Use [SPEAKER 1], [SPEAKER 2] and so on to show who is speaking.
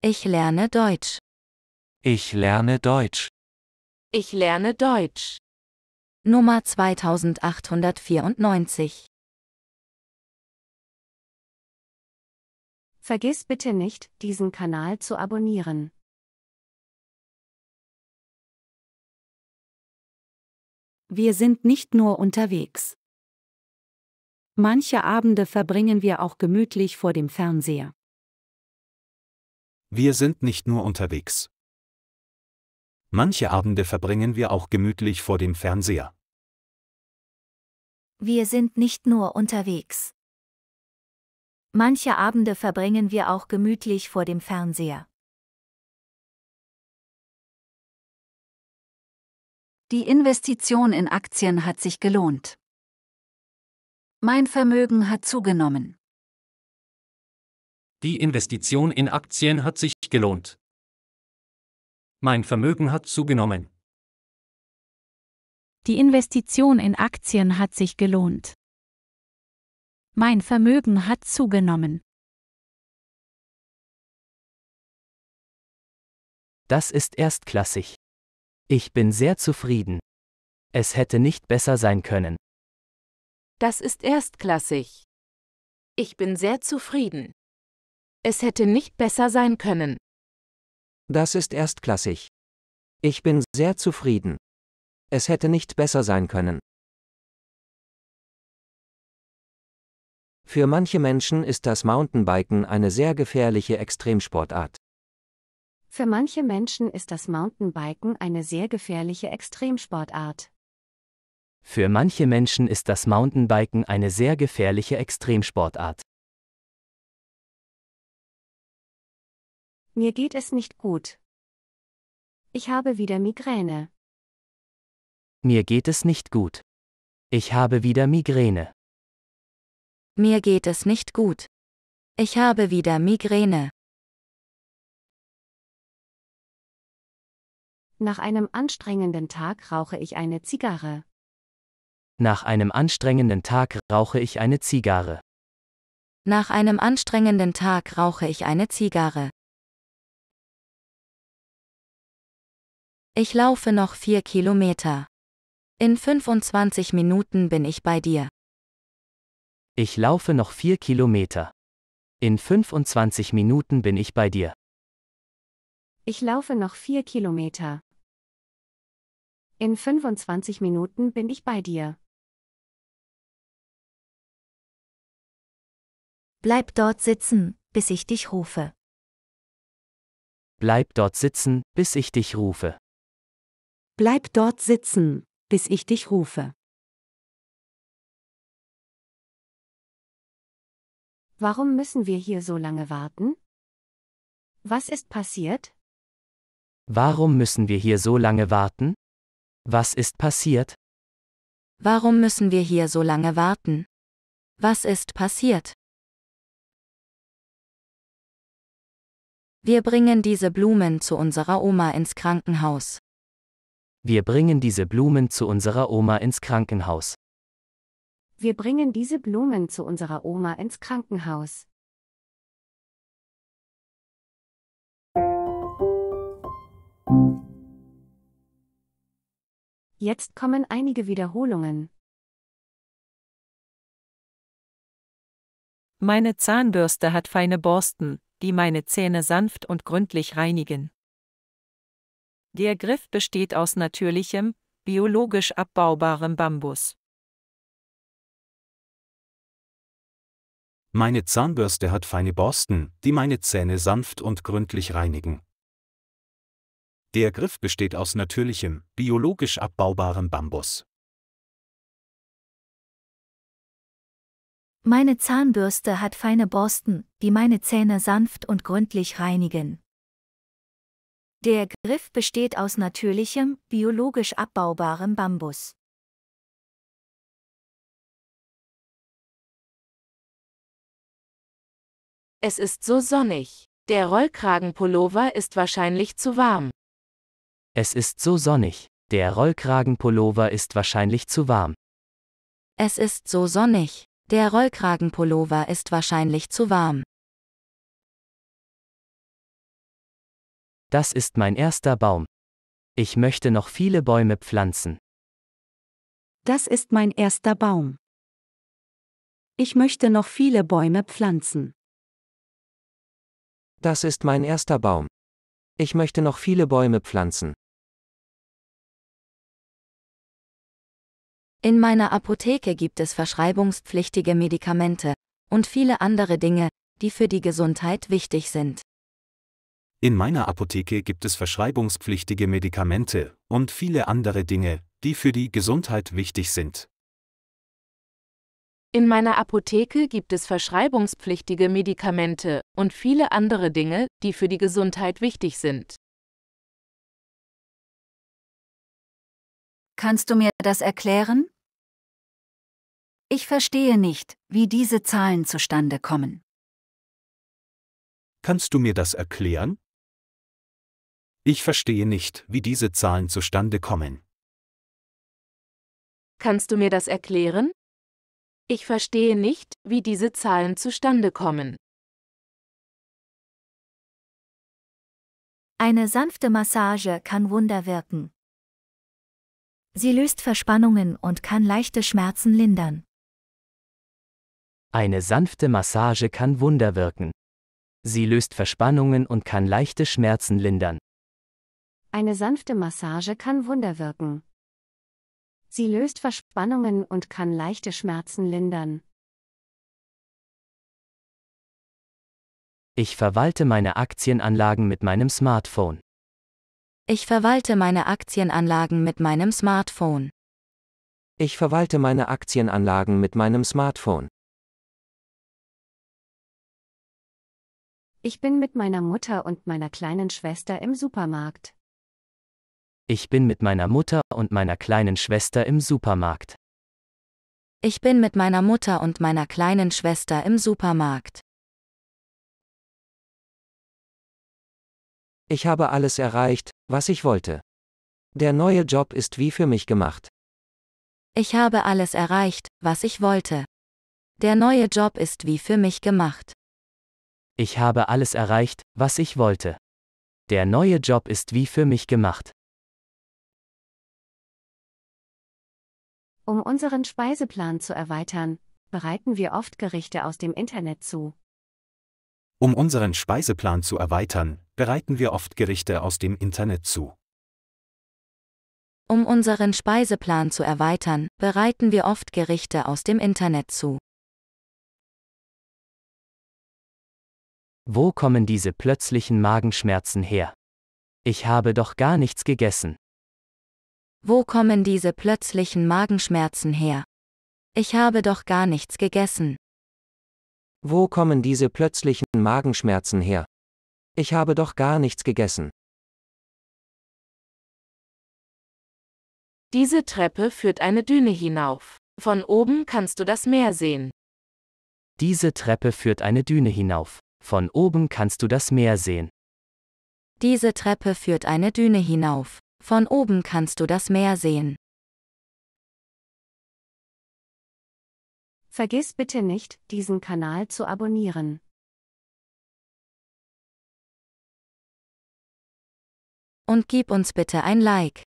[SPEAKER 1] Ich lerne Deutsch.
[SPEAKER 2] Ich lerne Deutsch.
[SPEAKER 1] Ich lerne Deutsch.
[SPEAKER 3] Nummer 2894.
[SPEAKER 4] Vergiss bitte nicht, diesen Kanal zu abonnieren.
[SPEAKER 3] Wir sind nicht nur unterwegs. Manche Abende verbringen wir auch gemütlich vor dem Fernseher.
[SPEAKER 2] Wir sind nicht nur unterwegs. Manche Abende verbringen wir auch gemütlich vor dem Fernseher.
[SPEAKER 1] Wir sind nicht nur unterwegs. Manche Abende verbringen wir auch gemütlich vor dem Fernseher. Die Investition in Aktien hat sich gelohnt. Mein Vermögen hat zugenommen.
[SPEAKER 2] Die Investition in Aktien hat sich gelohnt.
[SPEAKER 1] Mein Vermögen hat zugenommen.
[SPEAKER 3] Die Investition in Aktien hat sich gelohnt. Mein Vermögen
[SPEAKER 1] hat zugenommen.
[SPEAKER 2] Das ist erstklassig. Ich bin sehr zufrieden. Es hätte nicht besser sein können.
[SPEAKER 3] Das ist erstklassig. Ich bin sehr zufrieden. Es hätte nicht besser sein können.
[SPEAKER 2] Das ist erstklassig. Ich bin sehr zufrieden. Es hätte nicht besser sein können. Für manche Menschen ist das Mountainbiken eine sehr gefährliche Extremsportart.
[SPEAKER 4] Für manche Menschen ist das Mountainbiken eine sehr gefährliche Extremsportart.
[SPEAKER 2] Für manche Menschen ist das Mountainbiken eine sehr gefährliche Extremsportart.
[SPEAKER 1] Mir geht es nicht gut. Ich habe wieder Migräne. Mir geht es nicht gut. Ich habe wieder Migräne. Mir geht es nicht gut. Ich habe wieder Migräne.
[SPEAKER 4] Nach einem anstrengenden Tag rauche ich eine Zigarre.
[SPEAKER 2] Nach einem anstrengenden Tag rauche ich eine Zigarre.
[SPEAKER 3] Nach einem anstrengenden Tag rauche ich eine Zigarre. Ich laufe noch vier Kilometer. In 25 Minuten bin ich bei dir.
[SPEAKER 2] Ich laufe noch vier Kilometer. In 25 Minuten bin ich bei dir.
[SPEAKER 3] Ich
[SPEAKER 4] laufe noch vier Kilometer. In 25 Minuten
[SPEAKER 1] bin ich bei dir.
[SPEAKER 3] Bleib dort sitzen, bis ich dich rufe.
[SPEAKER 2] Bleib dort sitzen, bis ich dich rufe.
[SPEAKER 3] Bleib dort sitzen, bis ich dich
[SPEAKER 1] rufe.
[SPEAKER 4] Warum müssen wir hier so lange warten? Was ist passiert?
[SPEAKER 2] Warum müssen wir hier so lange warten? Was ist passiert?
[SPEAKER 3] Warum müssen wir hier so lange warten? Was ist passiert? Wir bringen diese Blumen zu unserer Oma ins Krankenhaus.
[SPEAKER 2] Wir bringen diese Blumen zu unserer Oma ins Krankenhaus.
[SPEAKER 4] Wir bringen diese Blumen zu unserer Oma ins Krankenhaus.
[SPEAKER 1] Jetzt kommen einige Wiederholungen. Meine
[SPEAKER 3] Zahnbürste hat feine Borsten, die meine Zähne sanft und gründlich reinigen. Der Griff besteht aus natürlichem, biologisch abbaubarem
[SPEAKER 1] Bambus. Meine
[SPEAKER 2] Zahnbürste hat feine Borsten, die meine Zähne sanft und gründlich reinigen. Der Griff besteht aus natürlichem, biologisch abbaubarem Bambus.
[SPEAKER 1] Meine Zahnbürste hat
[SPEAKER 3] feine Borsten, die meine Zähne sanft und gründlich reinigen. Der Griff besteht aus natürlichem, biologisch abbaubarem Bambus. Es ist so sonnig. Der Rollkragenpullover ist wahrscheinlich zu warm.
[SPEAKER 2] Es ist so sonnig. Der Rollkragenpullover ist wahrscheinlich zu warm.
[SPEAKER 3] Es ist so sonnig. Der Rollkragenpullover ist
[SPEAKER 1] wahrscheinlich zu warm. Das
[SPEAKER 2] ist mein erster Baum. Ich möchte noch viele Bäume pflanzen.
[SPEAKER 3] Das ist mein erster Baum. Ich möchte noch viele Bäume pflanzen.
[SPEAKER 2] Das ist mein erster Baum. Ich möchte noch viele Bäume pflanzen.
[SPEAKER 3] In meiner Apotheke gibt es verschreibungspflichtige Medikamente und viele andere Dinge, die für die Gesundheit wichtig sind.
[SPEAKER 4] In meiner Apotheke gibt
[SPEAKER 2] es verschreibungspflichtige Medikamente und viele andere Dinge, die für die Gesundheit
[SPEAKER 4] wichtig sind.
[SPEAKER 3] In meiner Apotheke gibt es verschreibungspflichtige Medikamente und viele andere Dinge, die für die Gesundheit wichtig sind.
[SPEAKER 1] Kannst du mir das erklären? Ich verstehe nicht, wie diese Zahlen zustande kommen. Kannst du mir das erklären?
[SPEAKER 2] Ich verstehe nicht, wie diese Zahlen zustande kommen.
[SPEAKER 3] Kannst du mir das erklären? Ich verstehe nicht, wie diese Zahlen zustande
[SPEAKER 1] kommen. Eine
[SPEAKER 3] sanfte Massage kann Wunder wirken. Sie löst Verspannungen und kann leichte Schmerzen lindern.
[SPEAKER 2] Eine sanfte Massage kann Wunder wirken. Sie löst Verspannungen und kann leichte Schmerzen lindern.
[SPEAKER 4] Eine sanfte Massage kann Wunder wirken. Sie löst Verspannungen und kann leichte Schmerzen lindern.
[SPEAKER 2] Ich verwalte meine Aktienanlagen mit meinem Smartphone.
[SPEAKER 3] Ich verwalte meine Aktienanlagen mit meinem Smartphone.
[SPEAKER 2] Ich verwalte meine Aktienanlagen mit meinem Smartphone.
[SPEAKER 4] Ich bin mit meiner Mutter und meiner kleinen Schwester im
[SPEAKER 3] Supermarkt.
[SPEAKER 2] Ich bin mit meiner Mutter und meiner kleinen Schwester im Supermarkt.
[SPEAKER 3] Ich bin mit meiner Mutter und meiner kleinen Schwester im Supermarkt.
[SPEAKER 1] Ich habe alles
[SPEAKER 2] erreicht, was ich wollte. Der neue Job ist wie für mich gemacht.
[SPEAKER 3] Ich habe alles erreicht, was ich wollte. Der neue Job ist wie für mich gemacht.
[SPEAKER 2] Ich habe alles erreicht, was ich wollte. Der neue Job ist wie für mich gemacht.
[SPEAKER 4] Um unseren Speiseplan zu erweitern, bereiten wir oft Gerichte aus dem Internet zu.
[SPEAKER 2] Um unseren Speiseplan zu erweitern, bereiten wir oft Gerichte aus dem Internet zu.
[SPEAKER 3] Um unseren Speiseplan zu erweitern, bereiten wir oft Gerichte aus dem Internet zu.
[SPEAKER 2] Wo kommen diese plötzlichen Magenschmerzen her? Ich habe doch gar nichts gegessen.
[SPEAKER 3] Wo kommen diese plötzlichen Magenschmerzen her? Ich habe doch gar nichts gegessen. Wo
[SPEAKER 2] kommen diese plötzlichen Magenschmerzen her? Ich habe doch gar nichts gegessen.
[SPEAKER 1] Diese Treppe führt eine Düne
[SPEAKER 3] hinauf. Von oben kannst du das Meer sehen.
[SPEAKER 2] Diese Treppe führt eine Düne hinauf. Von oben kannst du das Meer sehen.
[SPEAKER 3] Diese Treppe führt eine Düne hinauf. Von oben kannst du das Meer sehen.
[SPEAKER 4] Vergiss bitte nicht, diesen Kanal zu
[SPEAKER 1] abonnieren. Und gib uns bitte ein Like.